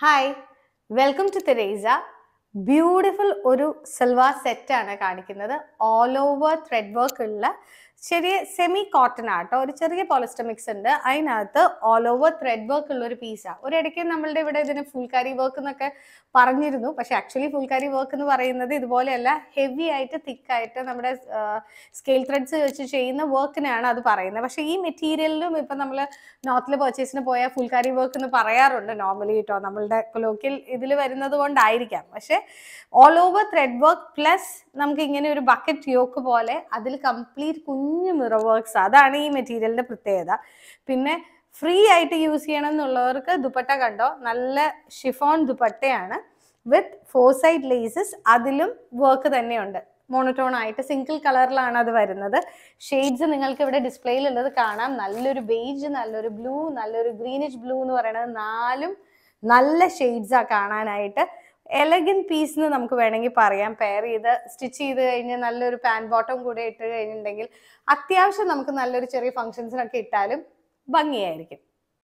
hi welcome to Theresa beautiful ഒരു സിൽവാർ സെറ്റാണ് കാണിക്കുന്നത് ഓൾ ഓവർ ത്രെഡ് വർക്ക് ഉള്ള ശരി സെമി കോട്ടൺ ആട്ടോ ഒരു ചെറിയ പോളിസ്റ്റമിക്സ് ഉണ്ട് അതിനകത്ത് ഓൾ ഓവർ ത്രെഡ് വർക്ക് ഉള്ള ഒരു പീസാണ് ഒരിടയ്ക്ക് നമ്മളുടെ ഇവിടെ ഇതിന് ഫുൾക്കാരി വർക്ക് എന്നൊക്കെ പറഞ്ഞിരുന്നു പക്ഷെ ആക്ച്വലി ഫുൾക്കാരി വർക്ക് എന്ന് പറയുന്നത് ഇതുപോലെയല്ല ഹെവി ആയിട്ട് തിക്കായിട്ട് നമ്മുടെ സ്കെയിൽ ത്രെഡ്സ് വെച്ച് ചെയ്യുന്ന വർക്കിനാണ് അത് പറയുന്നത് പക്ഷെ ഈ മെറ്റീരിയലിലും ഇപ്പൊ നമ്മൾ നോർത്തിൽ പർച്ചേസിന് പോയാൽ ഫുൾക്കാരി വർക്ക് എന്ന് പറയാറുണ്ട് നോർമലി കേട്ടോ നമ്മളുടെ ലോക്കൽ ഇതിൽ വരുന്നത് കൊണ്ടായിരിക്കാം പക്ഷെ all over thread work plus നമുക്ക് ഇങ്ങനെ ഒരു ബക്കറ്റ് യോക്ക് പോലെ അതിൽ കംപ്ലീറ്റ് കുഞ്ഞു മിറർ വർക്ക്സ് അതാണ് ഈ മെറ്റീരിയലിന്റെ പ്രത്യേകത പിന്നെ ഫ്രീ ആയിട്ട് യൂസ് ചെയ്യണം എന്നുള്ളവർക്ക് ദുപ്പട്ട കണ്ടോ നല്ല ഷിഫോൺ ദുപ്പട്ടയാണ് വിത്ത് ഫോർ സൈഡ് ലേസസ് അതിലും വർക്ക് തന്നെയുണ്ട് മോണോട്ടോൺ ആയിട്ട് സിംഗിൾ കളറിലാണ് അത് വരുന്നത് ഷെയ്ഡ്സ് നിങ്ങൾക്ക് ഇവിടെ ഡിസ്പ്ലേയിലുള്ളത് കാണാം നല്ലൊരു ബേജ് നല്ലൊരു ബ്ലൂ നല്ലൊരു ഗ്രീനിഷ് ബ്ലൂ എന്ന് പറയുന്നത് നാലും നല്ല ഷെയ്ഡ്സാണ് കാണാനായിട്ട് എലഗൻ പീസ് എന്ന് നമുക്ക് വേണമെങ്കിൽ പറയാം പെയർ ചെയ്ത് സ്റ്റിച്ച് ചെയ്ത് കഴിഞ്ഞ് നല്ലൊരു പാൻ ബോട്ടം കൂടെ ഇട്ട് കഴിഞ്ഞിട്ടുണ്ടെങ്കിൽ അത്യാവശ്യം നമുക്ക് നല്ലൊരു ചെറിയ ഫംഗ്ഷൻസിനൊക്കെ ഇട്ടാലും ഭംഗിയായിരിക്കും